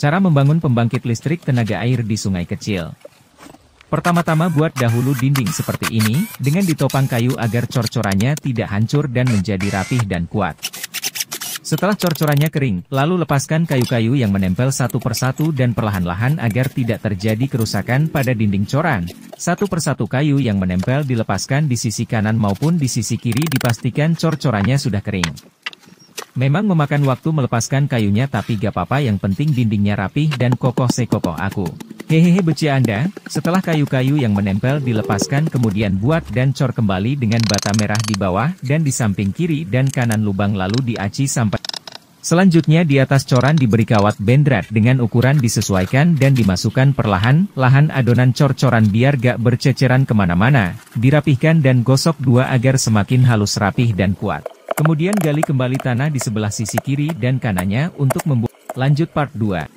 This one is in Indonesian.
Cara membangun pembangkit listrik tenaga air di sungai kecil. Pertama-tama buat dahulu dinding seperti ini, dengan ditopang kayu agar cor-corannya tidak hancur dan menjadi rapih dan kuat. Setelah cor-corannya kering, lalu lepaskan kayu-kayu yang menempel satu persatu dan perlahan-lahan agar tidak terjadi kerusakan pada dinding coran. Satu persatu kayu yang menempel dilepaskan di sisi kanan maupun di sisi kiri dipastikan cor-corannya sudah kering. Memang memakan waktu melepaskan kayunya tapi gak apa-apa yang penting dindingnya rapih dan kokoh sekokoh aku. Hehehe beci anda, setelah kayu-kayu yang menempel dilepaskan kemudian buat dan cor kembali dengan bata merah di bawah dan di samping kiri dan kanan lubang lalu diaci sampai... Selanjutnya di atas coran diberi kawat bendrat dengan ukuran disesuaikan dan dimasukkan perlahan, lahan adonan cor-coran biar gak berceceran kemana-mana, dirapihkan dan gosok dua agar semakin halus rapih dan kuat. Kemudian gali kembali tanah di sebelah sisi kiri dan kanannya untuk membuat lanjut part 2.